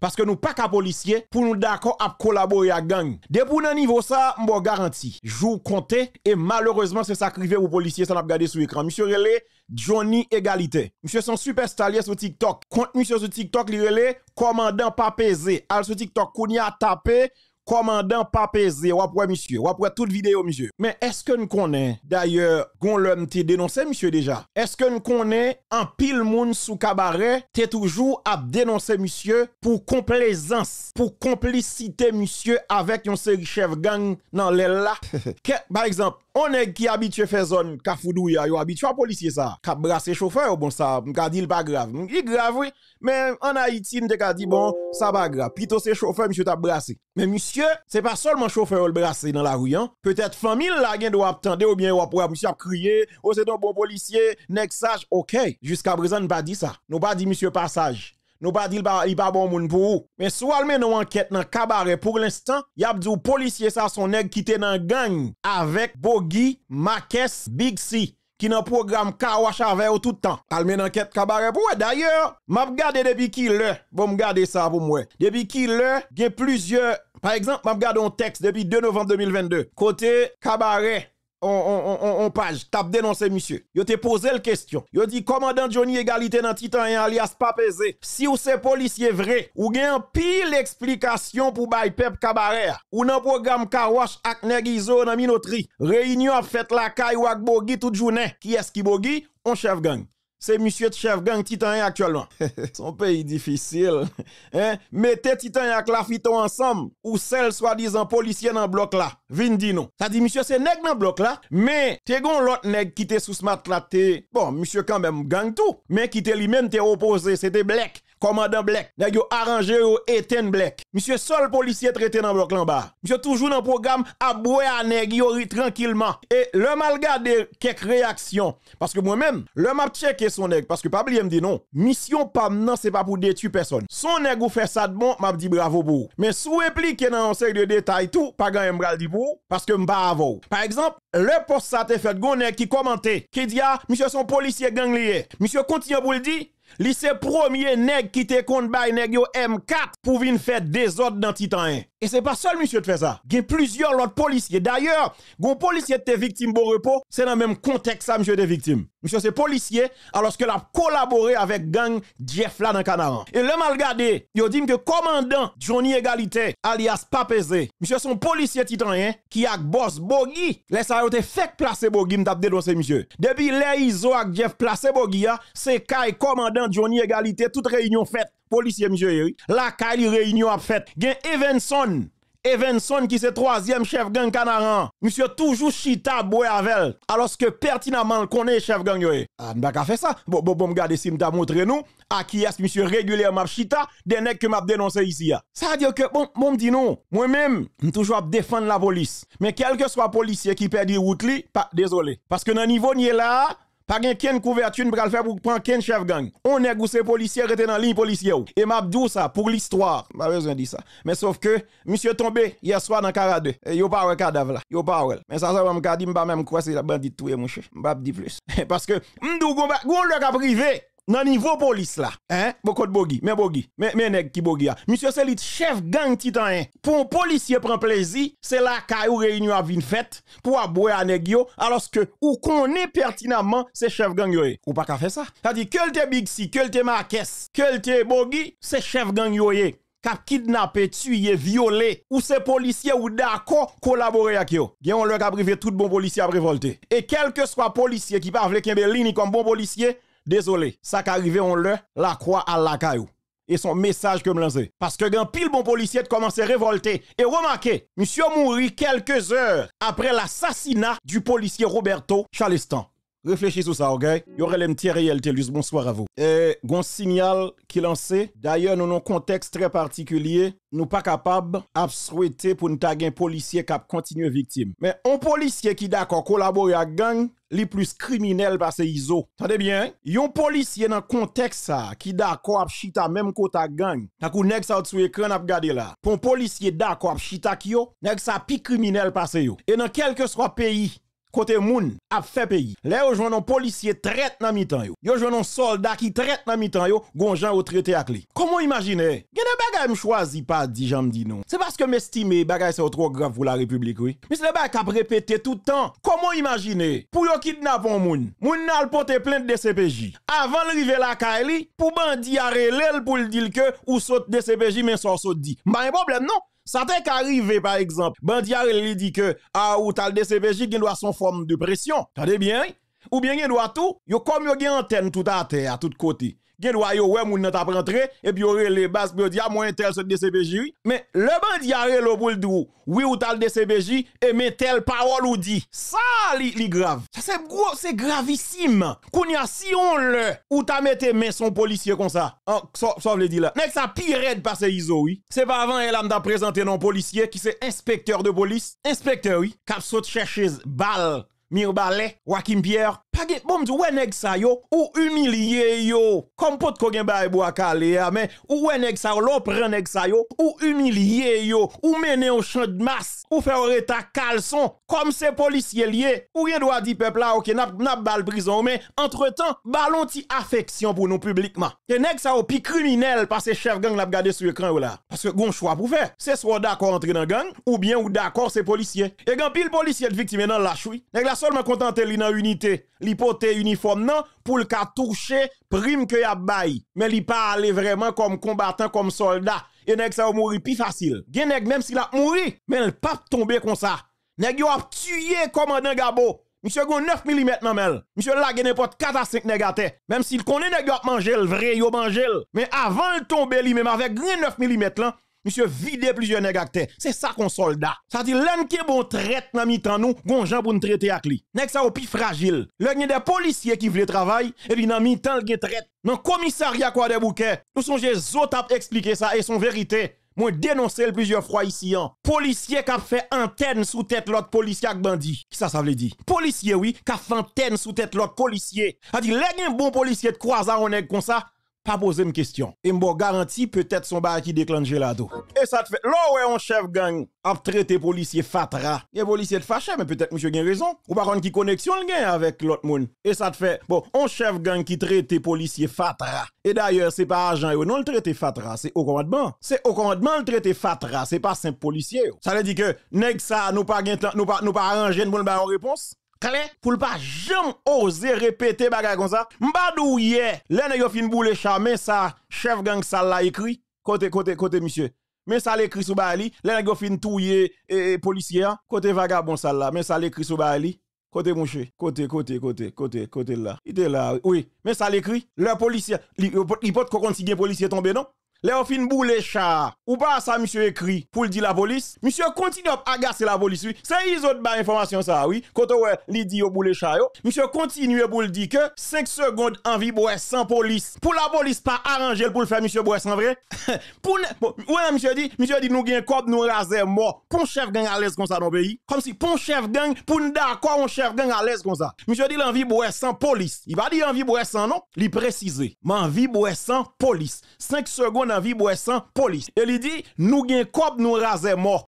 Parce que nous pas qu'à policiers pour nous d'accord à collaborer à gang. Depuis un niveau ça, m'bo garanti. vous compte. et malheureusement c'est ça pour aux policiers ça n'a gardé sur l'écran. Monsieur Relé Johnny Égalité. Monsieur son superstar sur TikTok. Contenu monsieur sur TikTok, li Relé, commandant pas pesé. Al sur TikTok, Kounia tapé commandant pas ou après monsieur, ou après toute vidéo monsieur. Mais est-ce que nous connaissons, d'ailleurs qu'on l'homme t'a dénoncé monsieur déjà? Est-ce que nous connaissons en pile monde sous cabaret t'es toujours à dénoncer monsieur pour complaisance, pour complicité monsieur avec yon série chef gang dans les là? Par exemple, on est qui habitué faire zone ya yo habitué à policier ça, brassé brasser chauffeur bon ça, m'a dit pas grave. Il grave oui, mais en Haïti m'a dit bon, ça pas grave. Plutôt c'est chauffeur monsieur t'a brassé. Mais monsieur c'est pas seulement chauffeur le brasser dans la rue, hein? Peut-être famille la qui doit attendre ou bien ou pour monsieur crier, ou oh, c'est un bon policier, n'est sage, OK. Jusqu'à présent, nous pas dit ça. Nous pas dit monsieur passage. Nous pas dit il pas bon moun pour vous. Mais soit le une enquête dans cabaret pour l'instant, y a dit policier ça son nèg qui était dans gang avec Bogi, Marques, Big C qui n'a programme Kawash avec tout le temps. Almen une enquête cabaret pour d'ailleurs, m'a regardé depuis qui le, bon me garder ça pour moi. Depuis qui le, il y a plusieurs par exemple, je regarde un texte depuis 2 novembre 2022, côté cabaret, on, on, page, tape dénoncé monsieur. Yo te posé la question. Yo dit commandant Johnny égalité dans Titan et alias Papézé. Si ou êtes policier vrai, ou bien pile explication pour bay pep cabaret. Ou nan programme Kawash ak Negizo dans minoterie. Réunion à fait la caille ou bogi toute journée. Qui est-ce qui bogi? On chef gang c'est monsieur de chef gang Titan actuellement. Son pays difficile. Hein? Mettez Titan et fiton ensemble ou celle soi-disant policier dans le bloc là. Vindi non. Ça dit monsieur c'est nègre dans le bloc là, mais t'es gon l'autre nègre qui t'es sous smart là Bon, monsieur quand même gang tout, mais qui t'es lui-même t'es opposé, c'était black commandant Black. Nèg yo arrangé yo Eten Black. Monsieur seul policier traité dans bloc là bas. Monsieur toujours dans programme à boire à nèg yo tranquillement. Et le malgré quelques réactions parce que moi-même, le m'a checké son nèg parce que pas oublier me dit non. Mission pam non c'est pas pour détruire personne. Son nèg ou fait ça de bon, m'a dit bravo pour. Mais sous impliqué dans un série de détails tout, pas gagne m'bral dit pour parce que m'pa avou. Par exemple, le poste ça te fait qui commentait qui dit ah, monsieur son policier ganglier. Monsieur continue pour le dire Li premier nèg qui te compte bay nèg yo M4 pour venir faire désordre dans Titan et c'est pas seul monsieur de faire ça. Il y a plusieurs autres policiers. D'ailleurs, un policier de victimes victime bon repos, c'est dans le même contexte ça, monsieur des victimes. Monsieur, c'est policier, alors que a collaboré avec gang Jeff là dans Canaran. Et le mal gardé, il dit que commandant Johnny Egalité, alias Papézé, monsieur, son policier titanien, qui a boss Bogi, les a été fait placer Bogi, m'a dénoncé monsieur. Depuis les ISO avec Jeff placé Boggy, hein, c'est le commandant Johnny Egalité, toute réunion faite policier monsieur la kali réunion a fait gen Evenson Evenson qui c'est troisième chef gang Canaran. Monsieur toujours chita boué avec alors que pertinemment le connaît chef gang yoye. Eh. Ah n'a pas fait ça. Bon bon bon je si m'ta montrer nous à qui est monsieur régulièrement chita des nek que m'a dénoncé ici. Ça veut dire que bon bon dit non. Moi-même toujours défendre la police. Mais quel que soit policier qui perd route désolé parce que dans niveau ni là pas gen ken couverture pas le faire pour prendre ken chef gang. On est gousé policier rete dans ligne policier Et m'a dit ça pour l'histoire. Pas besoin de ça. Mais sauf que monsieur tombé hier soir dans Et Yo pas le cadavre là. Yo pas Mais ça ça m'a dit m'a même quoi c'est la bandit tout mon chef. M'pa dit plus. Parce que m'dou gon le cas privé dans niveau police là, hein, beaucoup de bogi, mais bogi, mais mais nèg qui bogi Monsieur c'est chef gang titan. Hein. Pour un policier prend plaisir, c'est là caillou réunion à une fête pour aboyer nèg yo alors que ou connaît pertinemment c'est chef gang yo. Eh. Ou pas qu'a faire ça. cest dit que le Big Si, que le Marques, que le bogi, c'est chef gang yo cap eh, kidnappé, tué, violé, ou ces policiers ou d'accord collaborer avec yo. Gen on leur a privé tout bon policier à révolter. Et quel que soit policier qui parle qu'un ni comme bon policier, désolé, ça qui arrivé on le, la croix à la caillou. Et son message que me lancer. Parce que un pile bon policier commence à révolter. Et remarquez, monsieur mourit quelques heures après l'assassinat du policier Roberto Chalestan. Réfléchissez sur ça, ok? Y aurait une réalité, Bonsoir à vous. Et, gon signal qui lancé. D'ailleurs, nous avons un contexte très particulier. Nous pas capables de souhaiter pour nous taguer un policier qui a victime. Mais un policier qui d'accord collabore avec gang, les plus criminels parce ISO. Tendez bien, yon policier dans contexte ça qui d'accord ap chita même kota gang. T'as kou nèg ça sous écran ap gade là. Pon policier d'accord avec chita ki yo, nèg ça pi criminel parce yo. Et dans quel que soit pays Côté moun a fait pays. Là, yo un policier traite dans mi-temps yo. Yo un soldat qui traite dans mitan temps yo, gonjan au traité à clé. Comment imaginer que bagay me choisi pas dit j'en dis non. C'est parce que m'estime bagay c'est trop grave pour la République oui. Mais c'est le qui qu'a répété tout le temps. Comment imaginer Pour yo kidnapper moun, moun n'a porter plainte de CPJ. Avant l'arrivée la caille, pour bandi a relèl pour le dire que ou saute de CPJ mais sans saute dit. Pas un problème non. Ça t'est arrivé, par exemple, Bandiar, lui dit que, ah, ou t'as le DCPJ, il doit son forme de pression. T'as bien? Ou bien, il doit tout? Yo, comme a une antenne tout à terre, à tout côté gen doit moun nan tap rentré et puis les bases pour dire ah, moi tel de mais le bandi a relo pou le oui ou tal DCBJ et met tel parole ou dit ça li, li grave ça c'est gros c'est gravissime a si on le ou t'a mette main son policier comme ça Ça le dit là nek ça pire de passer iso oui c'est pas avant elle m'a présenté non policier qui c'est inspecteur de police inspecteur oui cap saute chercher balle Mirbalet, Joachim Pierre, bon tu wè nèg ou humilié yo comme pot ko gen baï bois calé mais ou wè nèg ça, l'on prend yo ou humilié yo ou mené au champ de masse ou faire reta caleçon comme ces policiers liés ou rien doit dire peuple là OK n'a n'a bal prison mais entre-temps ballon affection pour nous publiquement et nèg ça au pi criminel parce que chef gang l'a regardé sur écran là parce que gon choix pour faire c'est soit d'accord entrer dans gang ou bien ou d'accord ces policiers. et quand pile policier e victime dans la chouille, nèg la seulement contenté li dans unité li pote uniforme non pour le ka toucher prime que a bail mais il pas aller vraiment comme combattant comme soldat et nèg ça mourir plus facile gen même s'il a mouri mais le pas tomber comme ça nèg yo a tué commandant Gabo Monsieur gon 9 mm nan mel. Monsieur la n'importe 4 à 5 négaté. Même s'il connaît nèg yo a manger le vrai yo manger mais avant le tomber lui même avec 9 mm là monsieur vide plusieurs nègres C'est ça qu'on soldat. Ça dit, l'un qui est bon traite dans mi-temps nous, gonjan pour nous traiter avec lui. Nèg ça au plus fragile. Le y des policiers qui veulent travailler, et puis dans mi-temps, traite. Dans le commissariat quoi des bouquets, nous songez zot à expliquer ça et son vérité. Moi dénoncé plusieurs fois ici. Policiers hein. Policier qui a fait antenne sous tête l'autre policier avec bandit. Qui ça ça veut dire? Policier oui, qui a fait antenne sous tête l'autre policier. Ça dit, l'un bon policier de croiser on est comme ça pas poser une question. Et bon, garantie peut-être son bar qui déclenche la tout. Et ça te fait, là est un chef gang, a traité policier fatra. policier de fâché, mais peut-être monsieur a raison. Ou par contre, qui connexion le gain avec l'autre monde. Et ça te fait, bon, on chef gang qui traite policier fatra. Et d'ailleurs, c'est pas agent, non le traité fatra, c'est au commandement. C'est au commandement le traité fatra, c'est pas simple policier. Ça veut dire que, nest ça, nous pas nous pas, nous pas arranger une en réponse. Kale, pour pas jamais oser répéter bagay comme ça. M'badou hier, a les yo fin boule charmé ça, chef gang ça l'a écrit, côté, côté, côté, monsieur. Mais ça l'écrit sous bali, les fin touye, et, eh, eh, policier, hein. côté vagabond ça la. mais ça l'écrit sous bali. Côté mon côté, côté, côté, côté, côté là. Il est là, oui. Mais ça l'écrit, le policier, il peut qu'on si policier tombé, non? Léo fin boule chat. Ou pas ça, monsieur écrit pour le dire la police. Monsieur continue à agacer la police, oui. C'est ils autres bas information ça, oui. Quand on li dit au boule chat, Monsieur continue pour le dire que 5 secondes en vie sans police. Pour la police pas arranger pour le faire, monsieur boue sans vrai. pour ouais, monsieur dit, monsieur dit nous un corps, nous raser mort. Pour chef gang à l'aise comme ça dans le pays. Comme si pour chef gang, pour d'accord, on chef gang à l'aise comme ça. Monsieur dit l'envie boue sans police. Il va dire envie boue sans non. Il précise. envie boue sans police. 5 secondes en vie boissant police. Et dit, nous gen nous raser mort.